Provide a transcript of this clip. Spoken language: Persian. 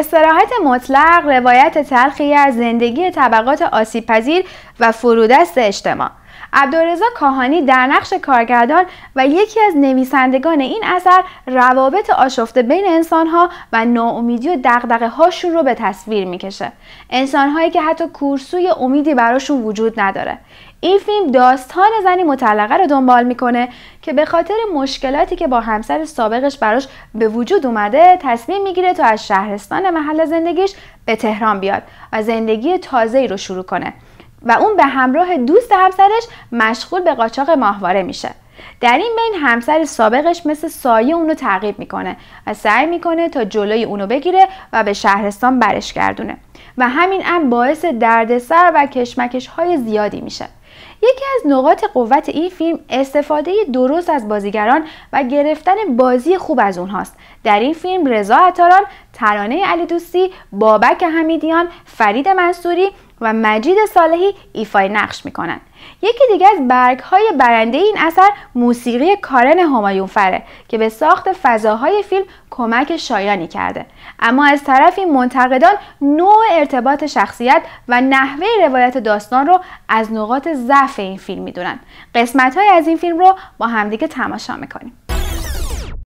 استراحت مطلق روایت تلخی از زندگی طبقات آسیب پذیر و فرودست اجتماع عبدالرزا کاهانی در نقش کارگردان و یکی از نویسندگان این اثر روابط آشفته بین انسانها و ناامیدی و دقدقه هاشون رو به تصویر میکشه انسانهایی که حتی کورسوی امیدی براشون وجود نداره این فیلم داستان زنی مطلقه رو دنبال میکنه که به خاطر مشکلاتی که با همسر سابقش براش به وجود اومده تصمیم میگیره تا از شهرستان محل زندگیش به تهران بیاد و زندگی تازه‌ای رو شروع کنه و اون به همراه دوست همسرش مشغول به قاچاق ماهواره میشه در این بین همسر سابقش مثل سایه اونو تعقیب میکنه و سعی میکنه تا جلوی اونو بگیره و به شهرستان برش گردونه و همین امر باعث دردسر و کشمکش های زیادی میشه یکی از نقاط قوت این فیلم استفاده درست از بازیگران و گرفتن بازی خوب از اونهاست در این فیلم رضا عطاران ترانه علی دوستی، بابک حمیدیان، فرید منصوری و مجید صالحی ایفای نقش کنند. یکی دیگر از برگ های برنده این اثر موسیقی کارن همایون فره که به ساخت فضاهای فیلم کمک شایانی کرده اما از طرفی منتقدان نوع ارتباط شخصیت و نحوه روایت داستان رو از نقاط ضعف این فیلم میدونن قسمت های از این فیلم رو با همدیگه تماشا میکنیم